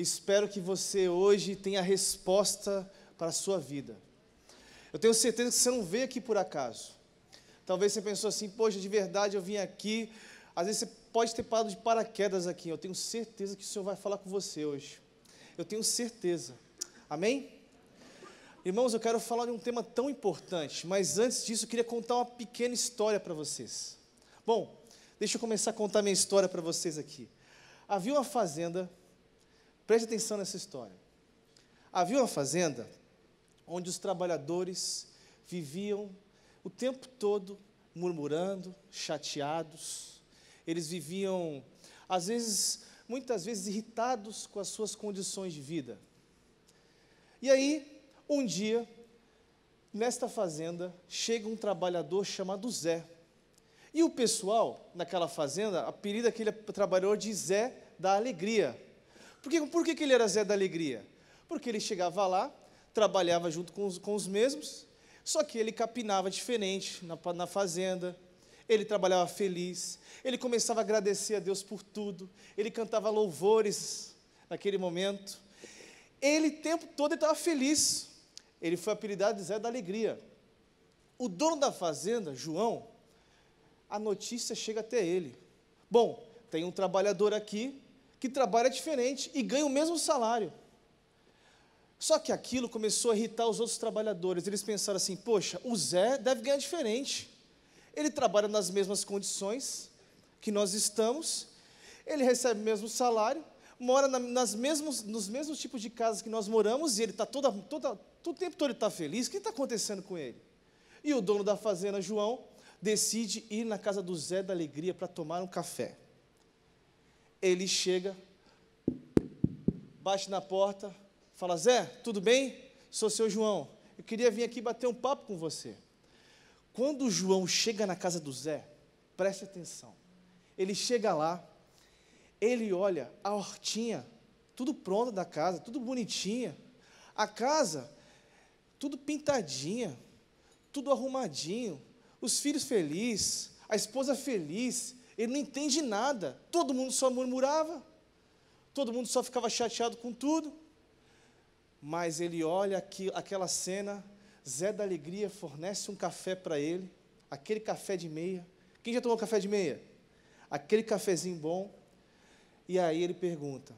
Espero que você hoje tenha a resposta para a sua vida. Eu tenho certeza que você não veio aqui por acaso. Talvez você pensou assim, poxa, de verdade eu vim aqui. Às vezes você pode ter parado de paraquedas aqui. Eu tenho certeza que o Senhor vai falar com você hoje. Eu tenho certeza. Amém? Irmãos, eu quero falar de um tema tão importante, mas antes disso eu queria contar uma pequena história para vocês. Bom, deixa eu começar a contar minha história para vocês aqui. Havia uma fazenda Preste atenção nessa história. Havia uma fazenda onde os trabalhadores viviam o tempo todo murmurando, chateados. Eles viviam, às vezes, muitas vezes irritados com as suas condições de vida. E aí, um dia, nesta fazenda, chega um trabalhador chamado Zé. E o pessoal naquela fazenda apelida aquele trabalhador de Zé da Alegria. Por que, por que, que ele era Zé da Alegria? Porque ele chegava lá, trabalhava junto com os, com os mesmos, só que ele capinava diferente na, na fazenda, ele trabalhava feliz, ele começava a agradecer a Deus por tudo, ele cantava louvores naquele momento. Ele o tempo todo estava feliz. Ele foi apelidado de Zé da Alegria. O dono da fazenda, João, a notícia chega até ele. Bom, tem um trabalhador aqui que trabalha diferente e ganha o mesmo salário. Só que aquilo começou a irritar os outros trabalhadores. Eles pensaram assim: poxa, o Zé deve ganhar diferente. Ele trabalha nas mesmas condições que nós estamos, ele recebe o mesmo salário, mora na, nas mesmos, nos mesmos tipos de casas que nós moramos e ele está todo toda, todo tempo todo ele está feliz. O que está acontecendo com ele? E o dono da fazenda, João, decide ir na casa do Zé da Alegria para tomar um café ele chega, bate na porta, fala: Zé, tudo bem? Sou seu João. Eu queria vir aqui bater um papo com você. Quando o João chega na casa do Zé, preste atenção. Ele chega lá, ele olha a hortinha, tudo pronto da casa, tudo bonitinha. A casa, tudo pintadinha, tudo arrumadinho. Os filhos felizes, a esposa feliz. Ele não entende nada. Todo mundo só murmurava, todo mundo só ficava chateado com tudo. Mas ele olha aqui, aquela cena, Zé da Alegria fornece um café para ele, aquele café de meia. Quem já tomou café de meia? Aquele cafezinho bom. E aí ele pergunta: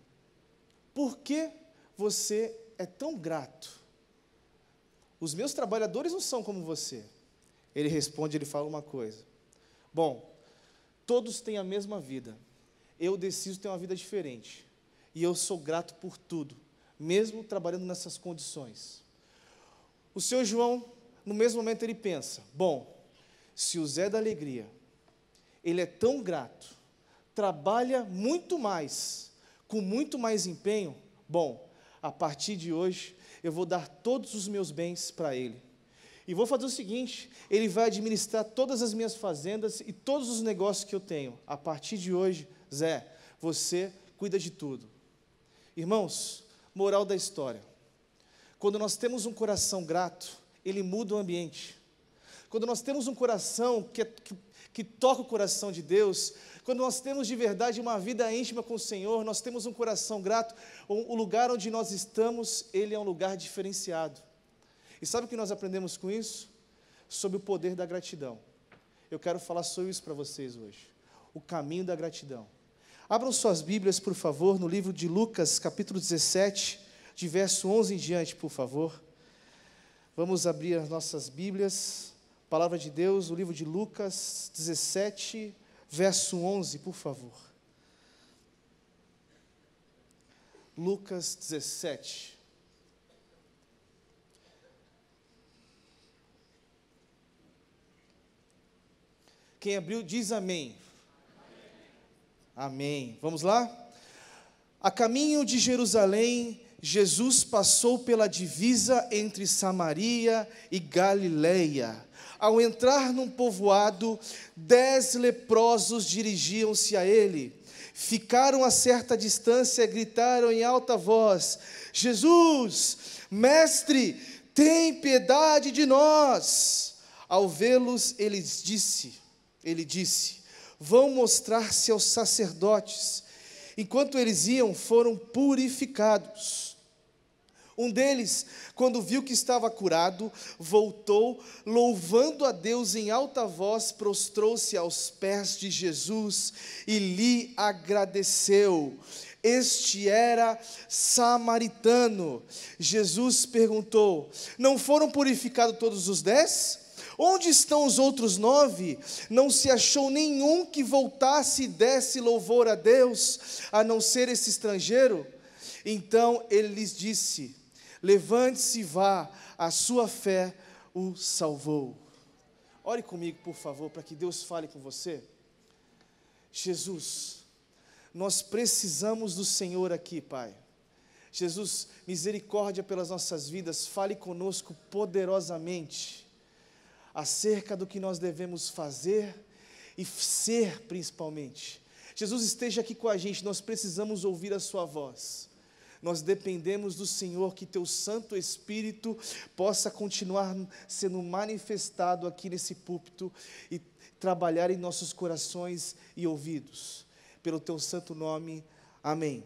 Por que você é tão grato? Os meus trabalhadores não são como você. Ele responde, ele fala uma coisa. Bom, Todos têm a mesma vida. Eu decido ter uma vida diferente. E eu sou grato por tudo, mesmo trabalhando nessas condições. O senhor João, no mesmo momento, ele pensa: bom, se o Zé da Alegria, ele é tão grato, trabalha muito mais, com muito mais empenho, bom, a partir de hoje eu vou dar todos os meus bens para ele e vou fazer o seguinte: ele vai administrar todas as minhas fazendas e todos os negócios que eu tenho. A partir de hoje, Zé, você cuida de tudo. Irmãos, moral da história. Quando nós temos um coração grato, ele muda o ambiente. Quando nós temos um coração que, que, que toca o coração de Deus, quando nós temos de verdade uma vida íntima com o Senhor, nós temos um coração grato, o lugar onde nós estamos, ele é um lugar diferenciado. E sabe o que nós aprendemos com isso? Sobre o poder da gratidão. Eu quero falar sobre isso para vocês hoje. O caminho da gratidão. Abram suas Bíblias, por favor, no livro de Lucas, capítulo 17, de verso 11 em diante, por favor. Vamos abrir as nossas Bíblias. Palavra de Deus, o livro de Lucas 17, verso 11, por favor. Lucas 17, Quem abriu diz amém. amém. Amém. Vamos lá? A caminho de Jerusalém, Jesus passou pela divisa entre Samaria e Galileia. Ao entrar num povoado, dez leprosos dirigiam-se a ele. Ficaram a certa distância e gritaram em alta voz: Jesus, mestre, tem piedade de nós. Ao vê-los, ele disse: ele disse: Vão mostrar-se aos sacerdotes. Enquanto eles iam, foram purificados. Um deles, quando viu que estava curado, voltou, louvando a Deus em alta voz, prostrou-se aos pés de Jesus e lhe agradeceu. Este era samaritano. Jesus perguntou: Não foram purificados todos os dez? Onde estão os outros nove? Não se achou nenhum que voltasse e desse louvor a Deus, a não ser esse estrangeiro? Então ele lhes disse: Levante-se e vá, a sua fé o salvou. Ore comigo, por favor, para que Deus fale com você. Jesus, nós precisamos do Senhor aqui, Pai. Jesus, misericórdia pelas nossas vidas, fale conosco poderosamente acerca do que nós devemos fazer e ser, principalmente. Jesus esteja aqui com a gente, nós precisamos ouvir a Sua voz. Nós dependemos do Senhor que Teu Santo Espírito possa continuar sendo manifestado aqui nesse púlpito e trabalhar em nossos corações e ouvidos. Pelo Teu Santo Nome, amém.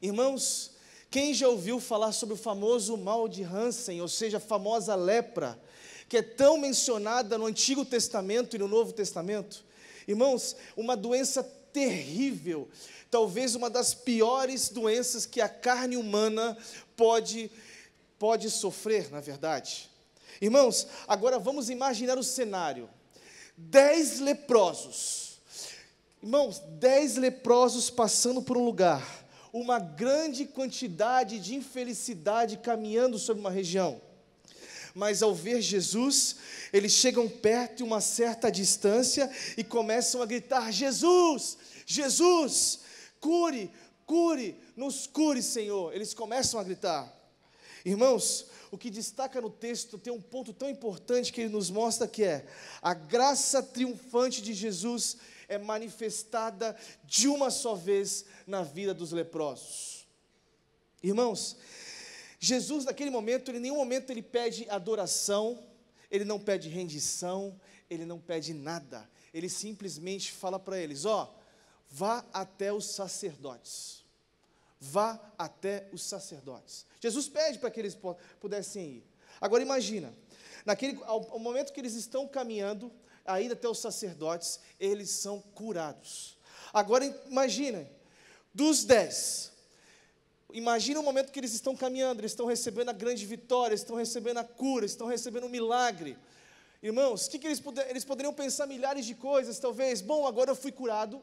Irmãos, quem já ouviu falar sobre o famoso mal de Hansen, ou seja, a famosa lepra? que é tão mencionada no Antigo Testamento e no Novo Testamento. Irmãos, uma doença terrível, talvez uma das piores doenças que a carne humana pode, pode sofrer, na verdade. Irmãos, agora vamos imaginar o cenário: dez leprosos, irmãos, dez leprosos passando por um lugar, uma grande quantidade de infelicidade caminhando sobre uma região mas ao ver Jesus, eles chegam perto de uma certa distância e começam a gritar: Jesus, Jesus, cure, cure, nos cure, Senhor. Eles começam a gritar. Irmãos, o que destaca no texto tem um ponto tão importante que ele nos mostra que é a graça triunfante de Jesus é manifestada de uma só vez na vida dos leprosos. Irmãos, Jesus, naquele momento, ele, em nenhum momento ele pede adoração, ele não pede rendição, ele não pede nada. Ele simplesmente fala para eles: Ó, vá até os sacerdotes. Vá até os sacerdotes. Jesus pede para que eles pudessem ir. Agora imagina, naquele, ao, ao momento que eles estão caminhando, ainda até os sacerdotes, eles são curados. Agora imagina, dos dez, Imagina o momento que eles estão caminhando, eles estão recebendo a grande vitória, estão recebendo a cura, estão recebendo o um milagre. Irmãos, que, que eles, puder, eles poderiam pensar milhares de coisas, talvez. Bom, agora eu fui curado,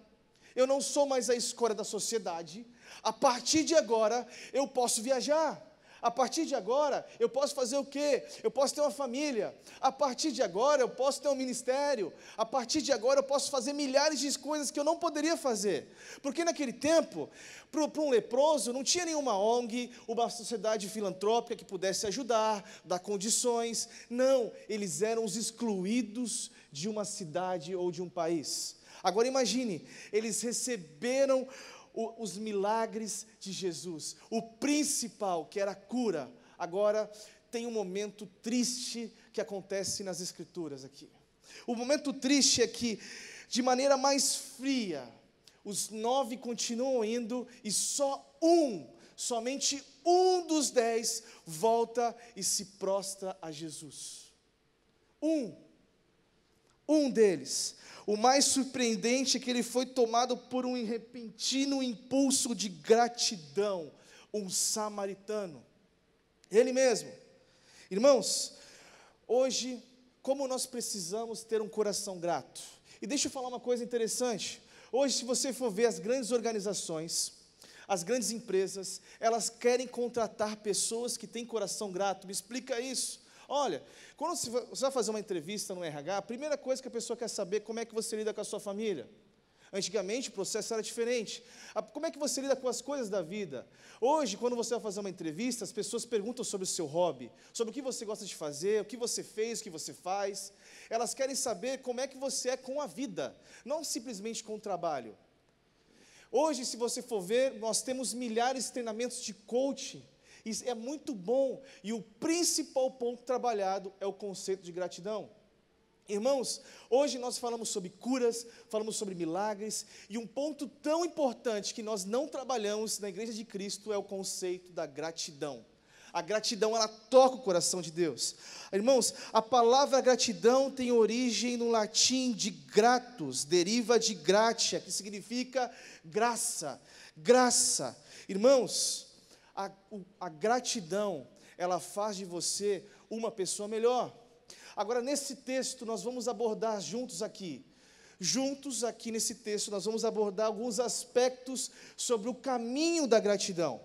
eu não sou mais a escória da sociedade. A partir de agora eu posso viajar. A partir de agora, eu posso fazer o quê? Eu posso ter uma família. A partir de agora, eu posso ter um ministério. A partir de agora, eu posso fazer milhares de coisas que eu não poderia fazer. Porque naquele tempo, para um leproso, não tinha nenhuma ONG, uma sociedade filantrópica que pudesse ajudar, dar condições. Não, eles eram os excluídos de uma cidade ou de um país. Agora imagine, eles receberam o, os milagres de Jesus. O principal, que era a cura, agora tem um momento triste que acontece nas Escrituras aqui. O momento triste é que, de maneira mais fria, os nove continuam indo e só um, somente um dos dez, volta e se prostra a Jesus. Um um deles, o mais surpreendente, é que ele foi tomado por um repentino impulso de gratidão, um samaritano. Ele mesmo. Irmãos, hoje, como nós precisamos ter um coração grato. E deixa eu falar uma coisa interessante. Hoje, se você for ver as grandes organizações, as grandes empresas, elas querem contratar pessoas que têm coração grato. Me explica isso. Olha, quando você vai fazer uma entrevista no RH, a primeira coisa que a pessoa quer saber é como é que você lida com a sua família. Antigamente o processo era diferente. Como é que você lida com as coisas da vida? Hoje, quando você vai fazer uma entrevista, as pessoas perguntam sobre o seu hobby, sobre o que você gosta de fazer, o que você fez, o que você faz. Elas querem saber como é que você é com a vida, não simplesmente com o trabalho. Hoje, se você for ver, nós temos milhares de treinamentos de coaching isso é muito bom. E o principal ponto trabalhado é o conceito de gratidão. Irmãos, hoje nós falamos sobre curas, falamos sobre milagres, e um ponto tão importante que nós não trabalhamos na Igreja de Cristo é o conceito da gratidão. A gratidão, ela toca o coração de Deus. Irmãos, a palavra gratidão tem origem no latim de gratus, deriva de gratia, que significa graça. Graça. Irmãos, a, a gratidão, ela faz de você uma pessoa melhor. Agora, nesse texto, nós vamos abordar juntos aqui juntos aqui nesse texto, nós vamos abordar alguns aspectos sobre o caminho da gratidão.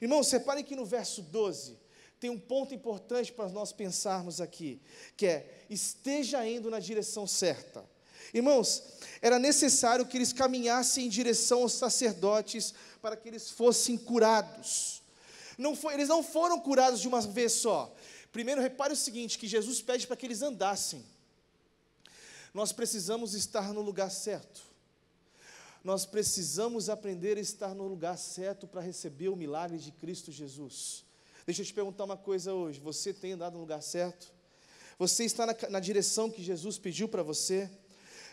Irmãos, separem que no verso 12 tem um ponto importante para nós pensarmos aqui, que é: esteja indo na direção certa. Irmãos, era necessário que eles caminhassem em direção aos sacerdotes para que eles fossem curados. Não foi, eles não foram curados de uma vez só. Primeiro, repare o seguinte: que Jesus pede para que eles andassem. Nós precisamos estar no lugar certo. Nós precisamos aprender a estar no lugar certo para receber o milagre de Cristo Jesus. Deixa eu te perguntar uma coisa hoje: você tem andado no lugar certo? Você está na, na direção que Jesus pediu para você?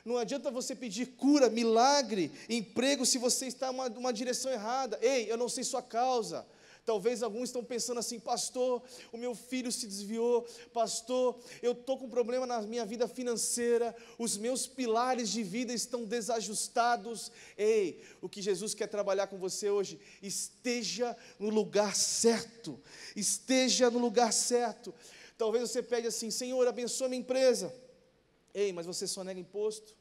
Não adianta você pedir cura, milagre, emprego se você está em uma direção errada. Ei, eu não sei sua causa. Talvez alguns estão pensando assim: pastor, o meu filho se desviou, pastor, eu estou com problema na minha vida financeira, os meus pilares de vida estão desajustados. Ei, o que Jesus quer trabalhar com você hoje, esteja no lugar certo, esteja no lugar certo. Talvez você pede assim: Senhor, abençoa minha empresa. Ei, mas você só nega imposto.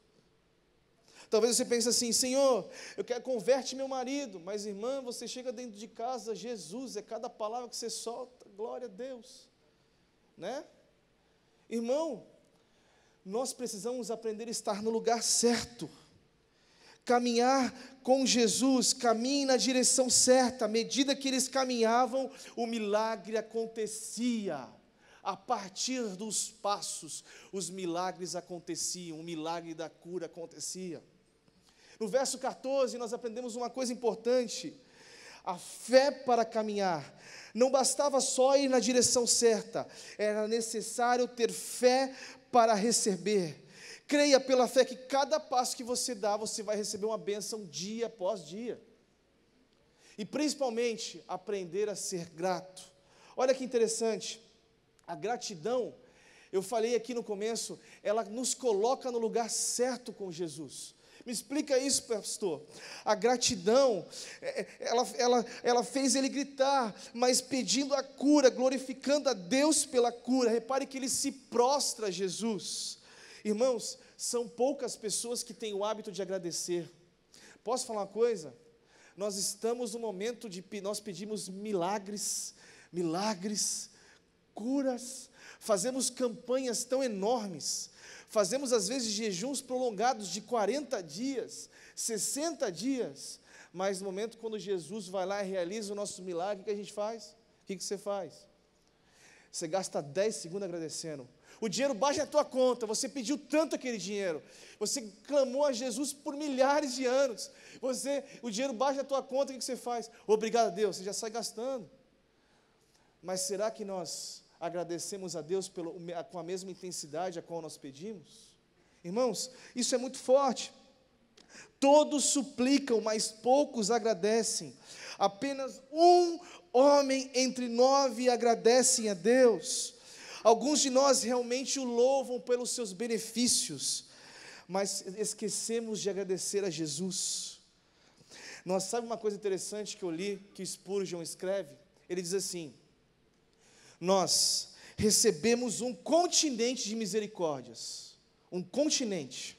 Talvez você pense assim, Senhor, eu quero converte meu marido, mas irmã, você chega dentro de casa, Jesus, é cada palavra que você solta, glória a Deus, né? Irmão, nós precisamos aprender a estar no lugar certo, caminhar com Jesus, caminhe na direção certa, à medida que eles caminhavam, o milagre acontecia a partir dos passos, os milagres aconteciam, o milagre da cura acontecia. No verso 14, nós aprendemos uma coisa importante. A fé para caminhar não bastava só ir na direção certa, era necessário ter fé para receber. Creia pela fé que cada passo que você dá, você vai receber uma bênção dia após dia. E principalmente, aprender a ser grato. Olha que interessante, a gratidão, eu falei aqui no começo, ela nos coloca no lugar certo com Jesus. Me explica isso, pastor. A gratidão, é, é, ela, ela, ela fez ele gritar, mas pedindo a cura, glorificando a Deus pela cura. Repare que ele se prostra a Jesus. Irmãos, são poucas pessoas que têm o hábito de agradecer. Posso falar uma coisa? Nós estamos no momento de nós pedimos milagres, milagres, curas, fazemos campanhas tão enormes, Fazemos às vezes jejuns prolongados de 40 dias, 60 dias, mas no momento quando Jesus vai lá e realiza o nosso milagre, o que a gente faz? O que, você faz? Você gasta 10 segundos agradecendo. O dinheiro baixa na tua conta, você pediu tanto aquele dinheiro. Você clamou a Jesus por milhares de anos. Você, o dinheiro baixa na tua conta, o que você faz? Obrigado a Deus, você já sai gastando. Mas será que nós agradecemos a Deus pelo, com a mesma intensidade a qual nós pedimos? Irmãos, isso é muito forte. Todos suplicam, mas poucos agradecem. Apenas um homem entre nove agradecem a Deus. Alguns de nós realmente o louvam pelos seus benefícios, mas esquecemos de agradecer a Jesus. Nós sabe uma coisa interessante que eu li que Spurgeon escreve? Ele diz assim: nós recebemos um continente de misericórdias, um continente,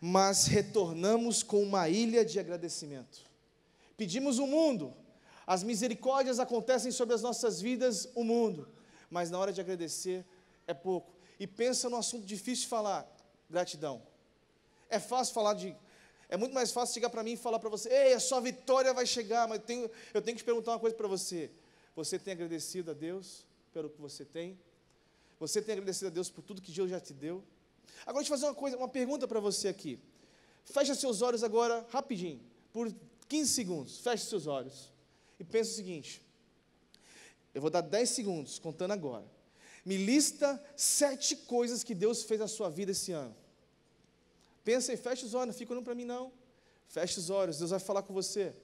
mas retornamos com uma ilha de agradecimento. Pedimos o um mundo, as misericórdias acontecem sobre as nossas vidas, o um mundo, mas na hora de agradecer é pouco. E pensa no assunto difícil de falar, gratidão. É fácil falar de é muito mais fácil chegar para mim e falar para você: Ei, a sua vitória vai chegar, mas eu tenho, eu tenho que te perguntar uma coisa para você. Você tem agradecido a Deus pelo que você tem? Você tem agradecido a Deus por tudo que Deus já te deu? Agora, deixa eu fazer uma coisa, uma pergunta para você aqui. Fecha seus olhos agora, rapidinho, por 15 segundos. Fecha seus olhos e pensa o seguinte: eu vou dar 10 segundos, contando agora. Me lista sete coisas que Deus fez na sua vida esse ano. Pensa e fecha os olhos, não fica olhando para mim, não. Fecha os olhos, Deus vai falar com você.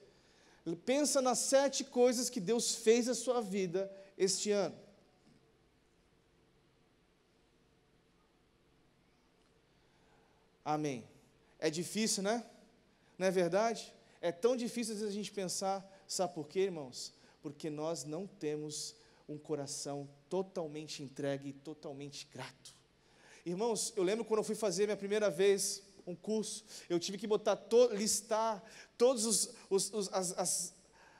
Pensa nas sete coisas que Deus fez na sua vida este ano. Amém. É difícil, né? Não é verdade? É tão difícil às vezes a gente pensar, sabe por quê, irmãos? Porque nós não temos um coração totalmente entregue, totalmente grato. Irmãos, eu lembro quando eu fui fazer minha primeira vez um curso, eu tive que botar to, listar todos os, os, os as, as,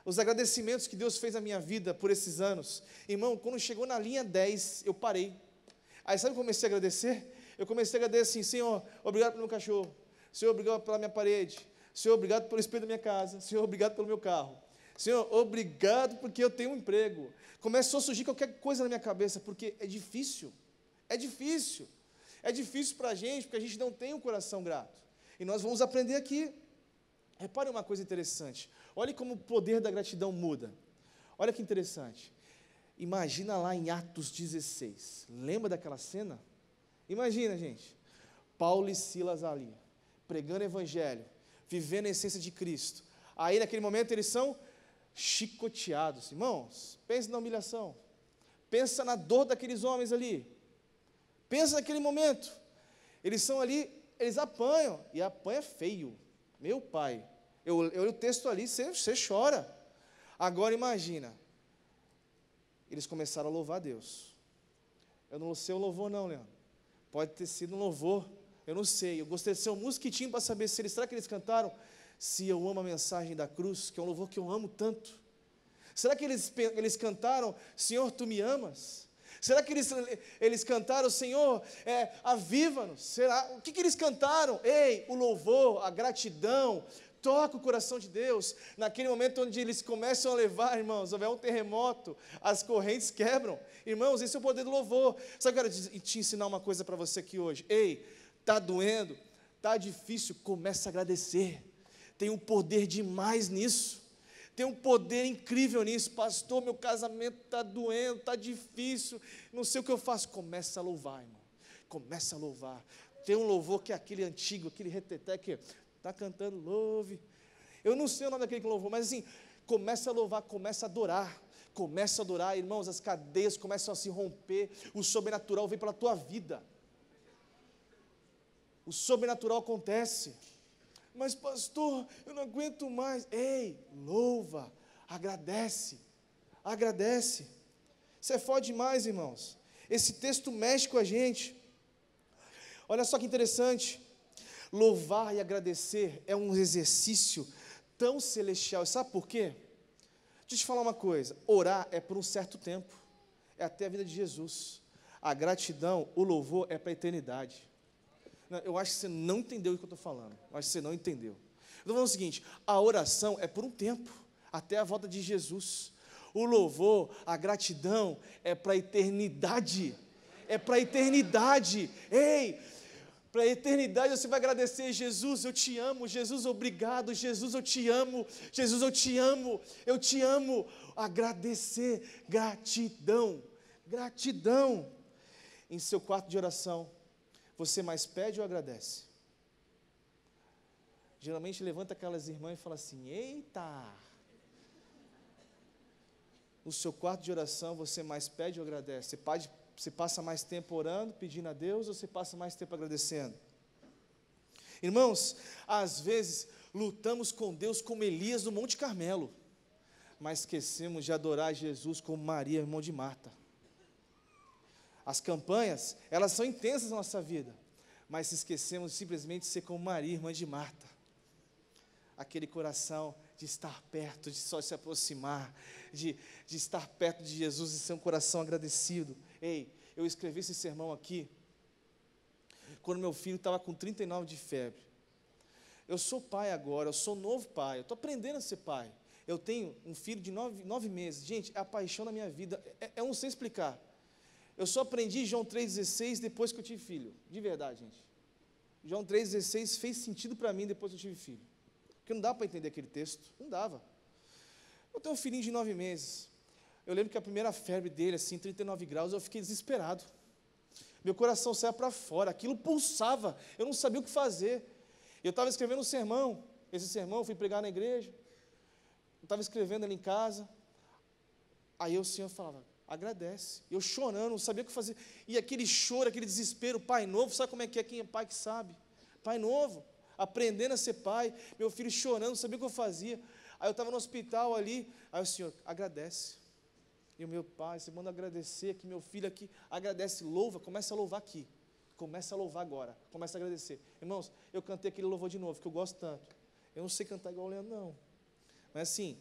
os agradecimentos que Deus fez na minha vida por esses anos. Irmão, quando chegou na linha 10, eu parei. Aí sabe o que eu comecei a agradecer? Eu comecei a agradecer assim, Senhor, obrigado pelo meu cachorro. Senhor, obrigado pela minha parede. Senhor, obrigado pelo espelho da minha casa. Senhor, obrigado pelo meu carro. Senhor, obrigado porque eu tenho um emprego. Começou a surgir qualquer coisa na minha cabeça, porque é difícil. É difícil. É difícil para a gente, porque a gente não tem um coração grato. E nós vamos aprender aqui. Repare uma coisa interessante. Olhe como o poder da gratidão muda. Olha que interessante. Imagina lá em Atos 16. Lembra daquela cena? Imagina, gente. Paulo e Silas ali, pregando o evangelho, vivendo a essência de Cristo. Aí naquele momento eles são chicoteados. Irmãos, pense na humilhação. Pensa na dor daqueles homens ali. Pensa naquele momento. Eles são ali, eles apanham, e apanha feio. Meu pai. Eu, eu leio o texto ali, você, você chora. Agora imagina. Eles começaram a louvar a Deus. Eu não sei o louvor, não, Leandro. Pode ter sido um louvor. Eu não sei. Eu gostaria de ser um mosquitinho para saber se eles. Será que eles cantaram? Se eu amo a mensagem da cruz, que é um louvor que eu amo tanto. Será que eles, eles cantaram, Senhor, tu me amas? Será que eles, eles cantaram, Senhor, é, aviva-nos? Será? O que, que eles cantaram? Ei, o louvor, a gratidão, toca o coração de Deus. Naquele momento onde eles começam a levar, irmãos, houver um terremoto, as correntes quebram. Irmãos, esse é o poder do louvor. Só quero te ensinar uma coisa para você aqui hoje. Ei, tá doendo, tá difícil, começa a agradecer. Tem um poder demais nisso tem um poder incrível nisso. Pastor, meu casamento está doendo, está difícil, não sei o que eu faço. Começa a louvar, irmão. Começa a louvar. Tem um louvor que é aquele antigo, aquele reteté que está cantando, louve. Eu não sei o nome daquele que louvou, mas assim, começa a louvar, começa a adorar. Começa a adorar, irmãos, as cadeias começam a se romper, o sobrenatural vem pela tua vida. O sobrenatural acontece mas pastor, eu não aguento mais. Ei, louva, agradece, agradece. Isso é foda demais, irmãos. Esse texto mexe com a gente. Olha só que interessante. Louvar e agradecer é um exercício tão celestial. Sabe por quê? Deixa eu te falar uma coisa: orar é por um certo tempo, é até a vida de Jesus. A gratidão, o louvor é para a eternidade eu acho que você não entendeu o que eu estou falando. Eu acho que você não entendeu. Eu estou falando o seguinte: a oração é por um tempo, até a volta de Jesus. O louvor, a gratidão é para a eternidade. É para a eternidade. Ei, para a eternidade você vai agradecer, Jesus, eu te amo, Jesus, obrigado, Jesus, eu te amo, Jesus, eu te amo, eu te amo. Agradecer, gratidão, gratidão. Em seu quarto de oração, você mais pede ou agradece? Geralmente levanta aquelas irmãs e fala assim: Eita! No seu quarto de oração, você mais pede ou agradece? Você, você passa mais tempo orando, pedindo a Deus, ou você passa mais tempo agradecendo? Irmãos, às vezes lutamos com Deus como Elias no Monte Carmelo, mas esquecemos de adorar Jesus como Maria, irmão de Marta. As campanhas, elas são intensas na nossa vida, mas esquecemos simplesmente de ser como Maria, irmã de Marta. Aquele coração de estar perto, de só se aproximar, de, de estar perto de Jesus e ser um coração agradecido. Ei, eu escrevi esse sermão aqui quando meu filho estava com 39 de febre. Eu sou pai agora, eu sou novo pai, eu estou aprendendo a ser pai. Eu tenho um filho de nove, nove meses. Gente, é a paixão da minha vida. É, eu é, é não sei explicar. Eu só aprendi João 3,16 depois que eu tive filho. De verdade, gente. João 3,16 fez sentido para mim depois que eu tive filho. Porque não dá para entender aquele texto. Não dava. Eu tenho um filhinho de nove meses. Eu lembro que a primeira febre dele, assim, 39 graus, eu fiquei desesperado. Meu coração saia para fora, aquilo pulsava, eu não sabia o que fazer. Eu estava escrevendo um sermão, esse sermão eu fui pregar na igreja, eu estava escrevendo ali em casa. Aí o Senhor falava: agradece. Eu chorando, não sabia o que fazer. E aquele choro, aquele desespero, pai novo, sabe como é que é quem é pai que sabe? Pai novo, aprendendo a ser pai, meu filho chorando, não sabia o que eu fazia. Aí eu estava no hospital ali, aí o senhor, agradece. E o meu pai, você manda agradecer aqui, meu filho aqui, agradece, louva, começa a louvar aqui. Começa a louvar agora, começa a agradecer. Irmãos, eu cantei aquele louvor de novo, que eu gosto tanto. Eu não sei cantar igual o Leandro, não. Mas assim,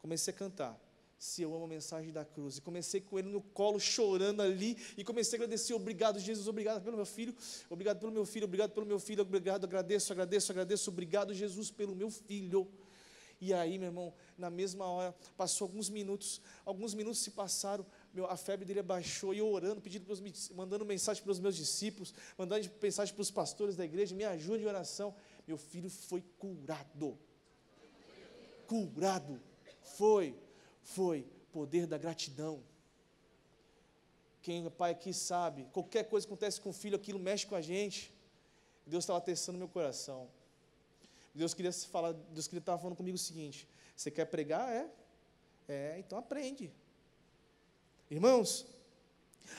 comecei a cantar se eu amo a mensagem da cruz. E comecei com ele no colo, chorando ali, e comecei a agradecer, obrigado Jesus, obrigado pelo meu filho, obrigado pelo meu filho, obrigado pelo meu filho, obrigado, agradeço, agradeço, agradeço, obrigado Jesus pelo meu filho. E aí, meu irmão, na mesma hora, passou alguns minutos, alguns minutos se passaram, meu, a febre dele abaixou, e eu orando, pedindo meus, mandando mensagem para os meus discípulos, mandando mensagem para os pastores da igreja, me ajude em oração. Meu filho foi curado. Curado. Foi foi poder da gratidão. Quem é pai aqui sabe, qualquer coisa que acontece com o filho, aquilo mexe com a gente. Deus estava testando meu coração. Deus queria falar, Deus queria estar falando comigo o seguinte: você quer pregar? É. É, então aprende. Irmãos,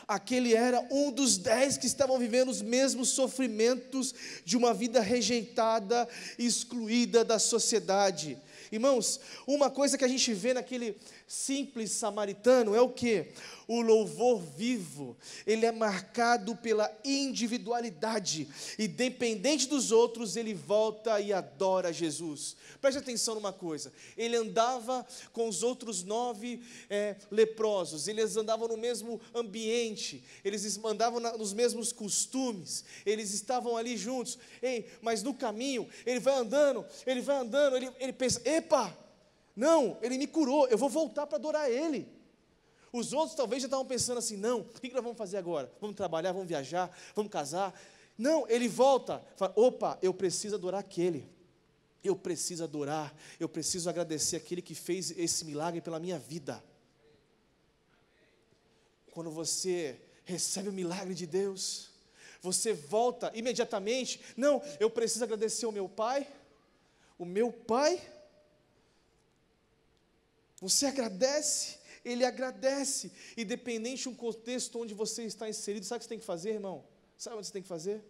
aquele era um dos dez que estavam vivendo os mesmos sofrimentos de uma vida rejeitada, excluída da sociedade. Irmãos, uma coisa que a gente vê naquele simples samaritano é o que? O louvor vivo, ele é marcado pela individualidade, e dependente dos outros, ele volta e adora Jesus. Preste atenção numa coisa: ele andava com os outros nove é, leprosos, eles andavam no mesmo ambiente, eles andavam na, nos mesmos costumes, eles estavam ali juntos, Ei, mas no caminho, ele vai andando, ele vai andando, ele, ele pensa: epa, não, ele me curou, eu vou voltar para adorar ele. Os outros talvez já estavam pensando assim: não, o que nós vamos fazer agora? Vamos trabalhar, vamos viajar, vamos casar. Não, ele volta, fala: opa, eu preciso adorar aquele. Eu preciso adorar, eu preciso agradecer aquele que fez esse milagre pela minha vida. Quando você recebe o milagre de Deus, você volta imediatamente. Não, eu preciso agradecer o meu pai. O meu pai você agradece, ele agradece, independente do contexto onde você está inserido. Sabe o que você tem que fazer, irmão? Sabe o que você tem que fazer?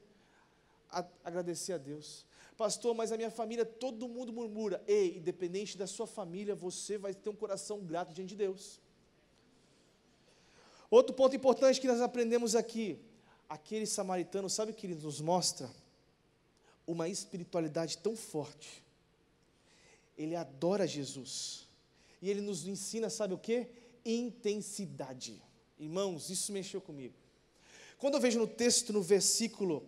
A agradecer a Deus. Pastor, mas a minha família, todo mundo murmura. Ei, independente da sua família, você vai ter um coração grato diante de Deus. Outro ponto importante que nós aprendemos aqui, aquele samaritano, sabe o que ele nos mostra? Uma espiritualidade tão forte. Ele adora Jesus. E ele nos ensina, sabe o que? Intensidade. Irmãos, isso mexeu comigo. Quando eu vejo no texto, no versículo,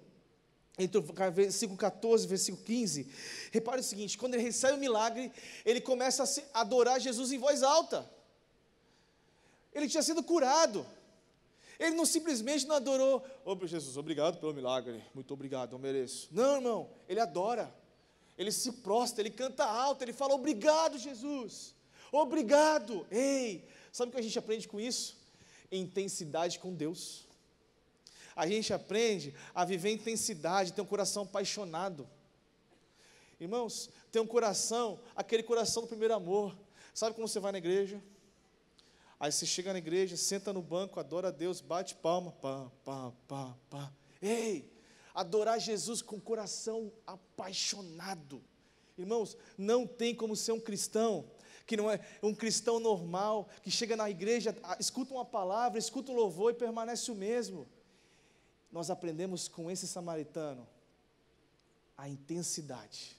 entre o versículo 14 e versículo 15, repare o seguinte: quando ele recebe o milagre, ele começa a adorar Jesus em voz alta. Ele tinha sido curado. Ele não simplesmente não adorou, ô oh, Jesus, obrigado pelo milagre, muito obrigado, eu mereço. Não, irmão, ele adora, ele se prostra, ele canta alto, ele fala, obrigado, Jesus. Obrigado. Ei, sabe o que a gente aprende com isso? Intensidade com Deus. A gente aprende a viver intensidade, ter um coração apaixonado. Irmãos, ter um coração, aquele coração do primeiro amor. Sabe como você vai na igreja? Aí você chega na igreja, senta no banco, adora a Deus, bate palma, pá, pá, pá, pá. Ei, adorar Jesus com o coração apaixonado. Irmãos, não tem como ser um cristão que não é um cristão normal, que chega na igreja, escuta uma palavra, escuta um louvor e permanece o mesmo. Nós aprendemos com esse samaritano a intensidade.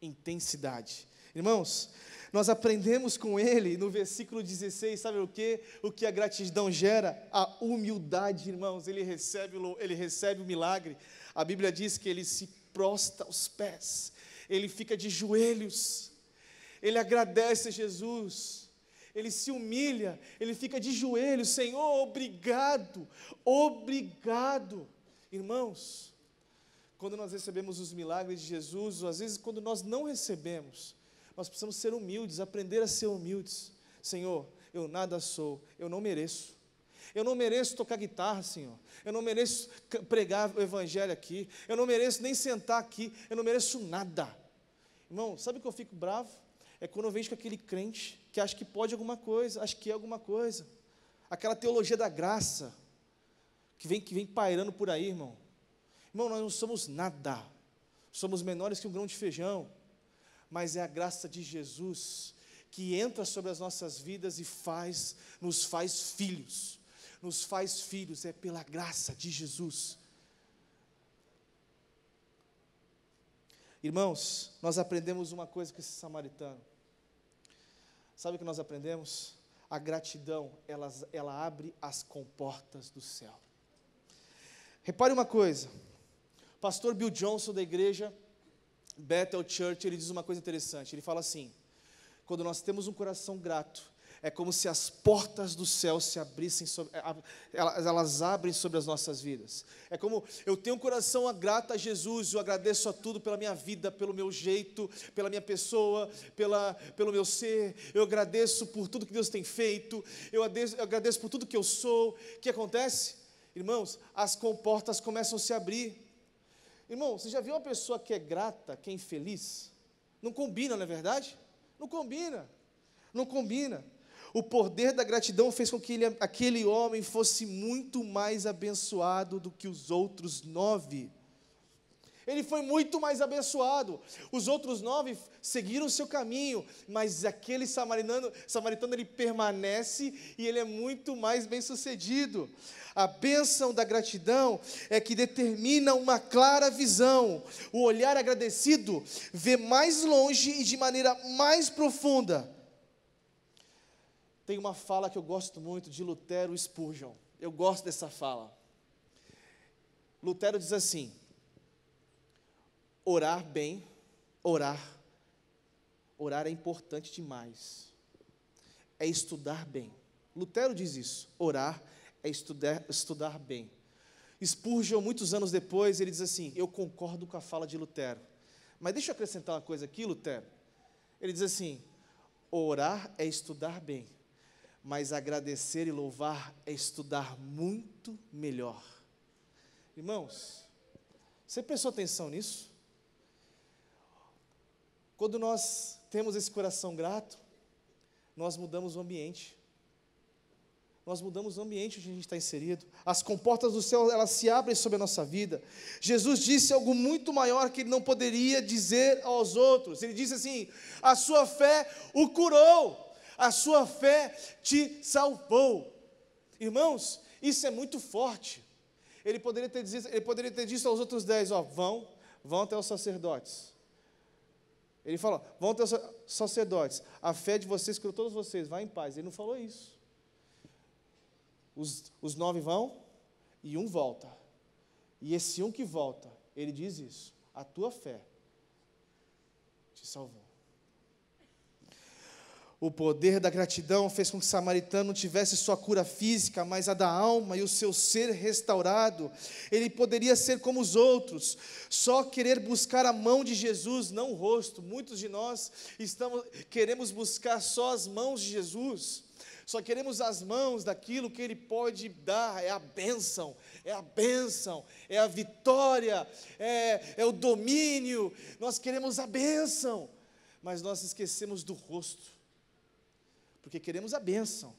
Intensidade. Irmãos, nós aprendemos com ele no versículo 16, sabe o que? O que a gratidão gera? A humildade, irmãos. Ele recebe, ele recebe o milagre. A Bíblia diz que ele se prosta aos pés, ele fica de joelhos ele agradece a Jesus, ele se humilha, ele fica de joelho, Senhor, obrigado, obrigado. Irmãos, quando nós recebemos os milagres de Jesus, ou às vezes quando nós não recebemos, nós precisamos ser humildes, aprender a ser humildes. Senhor, eu nada sou, eu não mereço. Eu não mereço tocar guitarra, Senhor. Eu não mereço pregar o Evangelho aqui. Eu não mereço nem sentar aqui. Eu não mereço nada. Irmão, sabe que eu fico bravo? é quando eu vejo aquele crente que acha que pode alguma coisa, acha que é alguma coisa. Aquela teologia da graça que vem, que vem pairando por aí, irmão. Irmão, nós não somos nada. Somos menores que um grão de feijão. Mas é a graça de Jesus que entra sobre as nossas vidas e faz, nos faz filhos. Nos faz filhos, é pela graça de Jesus. Irmãos, nós aprendemos uma coisa com esse samaritano. Sabe o que nós aprendemos? A gratidão, ela, ela abre as comportas do céu. Repare uma coisa. O pastor Bill Johnson, da igreja Bethel Church, ele diz uma coisa interessante. Ele fala assim: quando nós temos um coração grato, é como se as portas do céu se abrissem sobre, é, elas, elas abrem sobre as nossas vidas. É como eu tenho um coração grato a Jesus, eu agradeço a tudo pela minha vida, pelo meu jeito, pela minha pessoa, pela, pelo meu ser. Eu agradeço por tudo que Deus tem feito. Eu agradeço, eu agradeço por tudo que eu sou. O que acontece? Irmãos, as comportas começam a se abrir. Irmão, você já viu uma pessoa que é grata, que é infeliz? Não combina, não é verdade? Não combina. Não combina. O poder da gratidão fez com que ele, aquele homem fosse muito mais abençoado do que os outros nove. Ele foi muito mais abençoado. Os outros nove seguiram o seu caminho, mas aquele samaritano, samaritano ele permanece e ele é muito mais bem sucedido. A bênção da gratidão é que determina uma clara visão. O olhar agradecido vê mais longe e de maneira mais profunda. Tem uma fala que eu gosto muito de Lutero Spurgeon. Eu gosto dessa fala. Lutero diz assim: orar bem, orar. Orar é importante demais. É estudar bem. Lutero diz isso. Orar é estudar, estudar bem. Spurgeon, muitos anos depois, ele diz assim: Eu concordo com a fala de Lutero. Mas deixa eu acrescentar uma coisa aqui, Lutero. Ele diz assim: Orar é estudar bem mas agradecer e louvar é estudar muito melhor. Irmãos, você prestou atenção nisso? Quando nós temos esse coração grato, nós mudamos o ambiente. Nós mudamos o ambiente onde a gente está inserido. As comportas do céu, elas se abrem sobre a nossa vida. Jesus disse algo muito maior que ele não poderia dizer aos outros. Ele disse assim: "A sua fé o curou" a sua fé te salvou. Irmãos, isso é muito forte. Ele poderia ter, dito, ele poderia ter dito aos outros dez: ó, vão, vão até os sacerdotes. Ele falou: vão até os sacerdotes, a fé de vocês que todos vocês, vá em paz. Ele não falou isso. Os, os nove vão e um volta. E esse um que volta, ele diz isso: a tua fé te salvou. O poder da gratidão fez com que o samaritano tivesse sua cura física, mas a da alma e o seu ser restaurado. Ele poderia ser como os outros, só querer buscar a mão de Jesus, não o rosto. Muitos de nós estamos queremos buscar só as mãos de Jesus. Só queremos as mãos daquilo que Ele pode dar, é a bênção, é a bênção, é a vitória, é, é o domínio. Nós queremos a bênção, mas nós esquecemos do rosto porque queremos a bênção.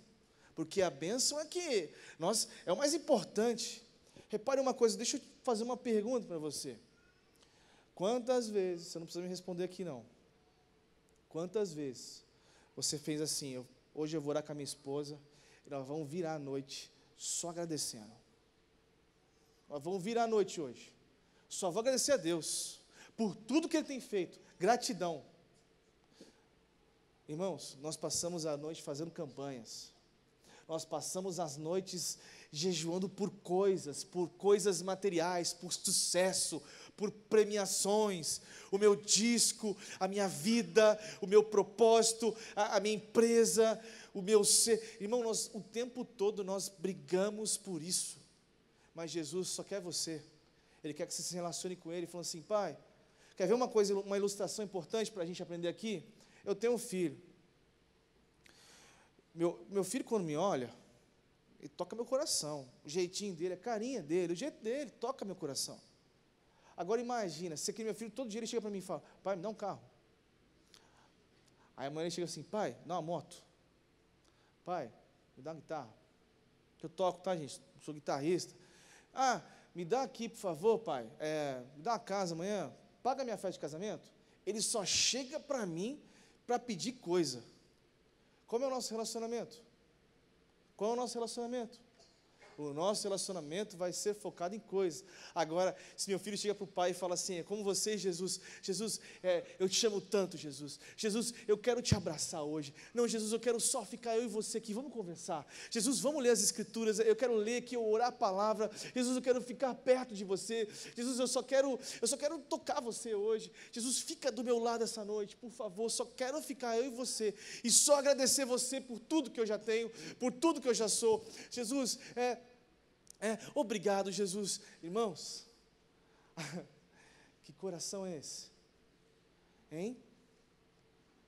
Porque a bênção é que nós é o mais importante. Repare uma coisa, deixa eu fazer uma pergunta para você. Quantas vezes, você não precisa me responder aqui não. Quantas vezes você fez assim, eu, hoje eu vou orar com a minha esposa e nós vamos virar a noite só agradecendo. Nós vamos virar a noite hoje. Só vou agradecer a Deus por tudo que ele tem feito. Gratidão. Irmãos, nós passamos a noite fazendo campanhas. Nós passamos as noites jejuando por coisas, por coisas materiais, por sucesso, por premiações, o meu disco, a minha vida, o meu propósito, a, a minha empresa, o meu ser. Irmão, nós, o tempo todo nós brigamos por isso. Mas Jesus só quer você. Ele quer que você se relacione com Ele, falando assim: Pai, quer ver uma coisa, uma ilustração importante para a gente aprender aqui? eu tenho um filho. Meu, meu filho, quando me olha, ele toca meu coração. O jeitinho dele, a carinha dele, o jeito dele toca meu coração. Agora imagina, se aquele meu filho todo dia ele chega para mim e fala, pai, me dá um carro. Aí a mãe chega assim, pai, dá uma moto. Pai, me dá uma guitarra. Que eu toco, tá, gente? sou guitarrista. Ah, me dá aqui, por favor, pai. É, me dá uma casa amanhã. Paga minha festa de casamento. Ele só chega para mim para pedir coisa. Como é o nosso relacionamento? Qual é o nosso relacionamento? O nosso relacionamento vai ser focado em coisas. Agora, se meu filho chega para o pai e fala assim: é como você, Jesus? Jesus, é, eu te chamo tanto, Jesus. Jesus, eu quero te abraçar hoje. Não, Jesus, eu quero só ficar eu e você aqui. Vamos conversar. Jesus, vamos ler as Escrituras. Eu quero ler aqui, orar a palavra. Jesus, eu quero ficar perto de você. Jesus, eu só quero, eu só quero tocar você hoje. Jesus, fica do meu lado essa noite, por favor. Só quero ficar eu e você. E só agradecer você por tudo que eu já tenho, por tudo que eu já sou. Jesus, é, é, obrigado, Jesus. Irmãos, que coração é esse? Hein?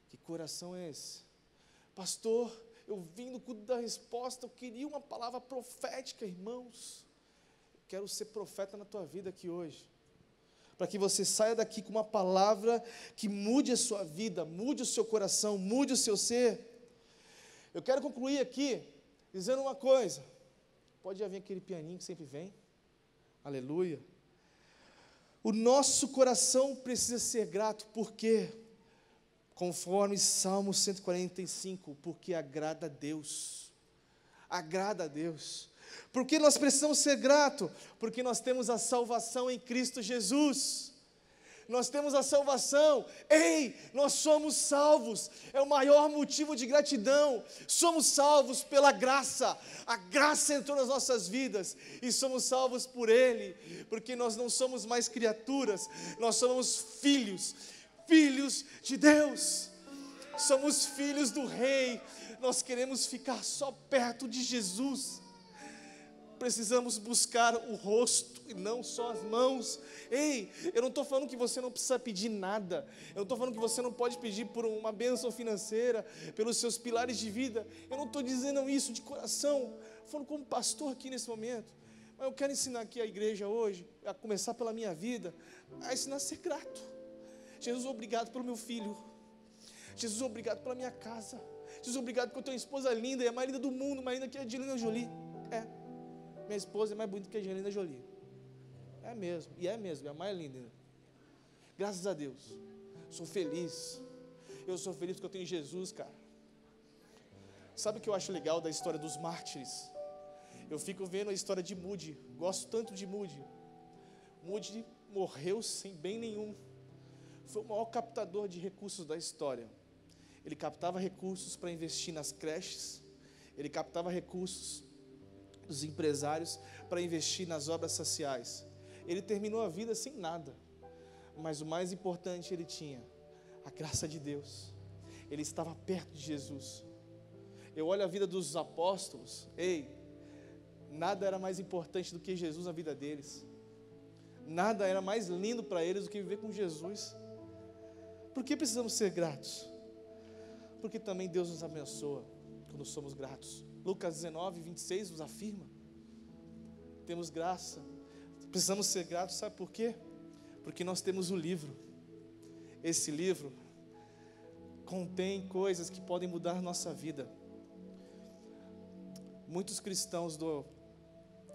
Que coração é esse? Pastor, eu vim no culto da resposta, eu queria uma palavra profética, irmãos. Eu quero ser profeta na tua vida aqui hoje. Para que você saia daqui com uma palavra que mude a sua vida, mude o seu coração, mude o seu ser. Eu quero concluir aqui dizendo uma coisa. Pode já vir aquele pianinho que sempre vem. Aleluia. O nosso coração precisa ser grato, porque, conforme Salmo 145, porque agrada a Deus. Agrada a Deus. Por que nós precisamos ser grato? Porque nós temos a salvação em Cristo Jesus nós temos a salvação. Ei, nós somos salvos. É o maior motivo de gratidão. Somos salvos pela graça. A graça entrou nas nossas vidas e somos salvos por Ele, porque nós não somos mais criaturas, nós somos filhos, filhos de Deus. Somos filhos do Rei. Nós queremos ficar só perto de Jesus. Precisamos buscar o rosto e não só as mãos. Ei, eu não estou falando que você não precisa pedir nada, eu não estou falando que você não pode pedir por uma bênção financeira, pelos seus pilares de vida, eu não estou dizendo isso de coração, falando como pastor aqui nesse momento. Mas eu quero ensinar aqui a igreja hoje, a começar pela minha vida, a ensinar a ser grato. Jesus, obrigado pelo meu filho. Jesus, obrigado pela minha casa. Jesus, obrigado porque eu tenho uma esposa linda, é a mais linda do mundo, mais linda que a Angelina Jolie. É, minha esposa é mais bonita que a Angelina Jolie. É mesmo, e é mesmo, é a mais linda. Graças a Deus, sou feliz. Eu sou feliz porque eu tenho Jesus, cara. Sabe o que eu acho legal da história dos mártires? Eu fico vendo a história de Moody, gosto tanto de Moody. Moody morreu sem bem nenhum. Foi o maior captador de recursos da história. Ele captava recursos para investir nas creches, ele captava recursos dos empresários para investir nas obras sociais. Ele terminou a vida sem nada. Mas o mais importante ele tinha a graça de Deus. Ele estava perto de Jesus. Eu olho a vida dos apóstolos, ei, nada era mais importante do que Jesus na vida deles. Nada era mais lindo para eles do que viver com Jesus. Por que precisamos ser gratos? Porque também Deus nos abençoa quando somos gratos. Lucas 19, 26 nos afirma: temos graça Precisamos ser gratos, sabe por quê? Porque nós temos o um livro. Esse livro contém coisas que podem mudar nossa vida. Muitos cristãos do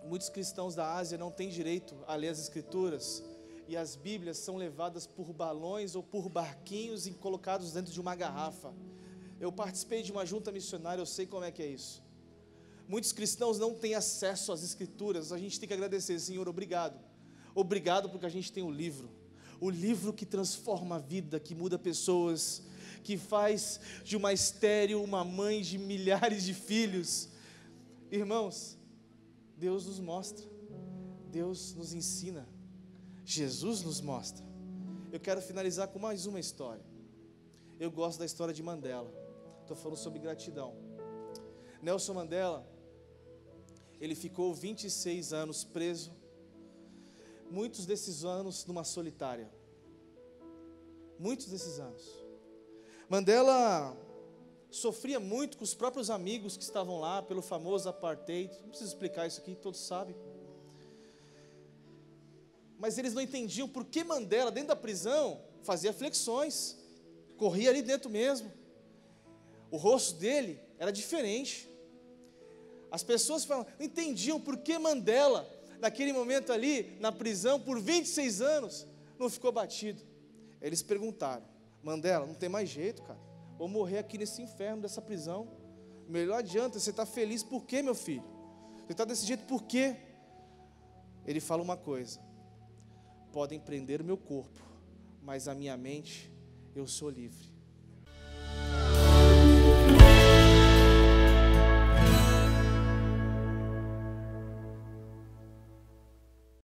muitos cristãos da Ásia não têm direito a ler as escrituras e as Bíblias são levadas por balões ou por barquinhos e colocados dentro de uma garrafa. Eu participei de uma junta missionária, eu sei como é que é isso. Muitos cristãos não têm acesso às escrituras. A gente tem que agradecer, Senhor, obrigado. Obrigado porque a gente tem o livro. O livro que transforma a vida, que muda pessoas, que faz de uma estéreo uma mãe de milhares de filhos. Irmãos, Deus nos mostra. Deus nos ensina. Jesus nos mostra. Eu quero finalizar com mais uma história. Eu gosto da história de Mandela. Estou falando sobre gratidão. Nelson Mandela, ele ficou 26 anos preso, muitos desses anos numa solitária. Muitos desses anos. Mandela sofria muito com os próprios amigos que estavam lá, pelo famoso apartheid. Não preciso explicar isso aqui, todos sabem. Mas eles não entendiam por que Mandela, dentro da prisão, fazia flexões, corria ali dentro mesmo. O rosto dele era diferente. As pessoas falam, não entendiam por que Mandela, naquele momento ali, na prisão, por 26 anos, não ficou batido. Eles perguntaram: Mandela, não tem mais jeito, cara. Vou morrer aqui nesse inferno dessa prisão. Melhor adianta, você está feliz por quê, meu filho? Você está desse jeito por quê? Ele fala uma coisa: podem prender o meu corpo, mas a minha mente eu sou livre.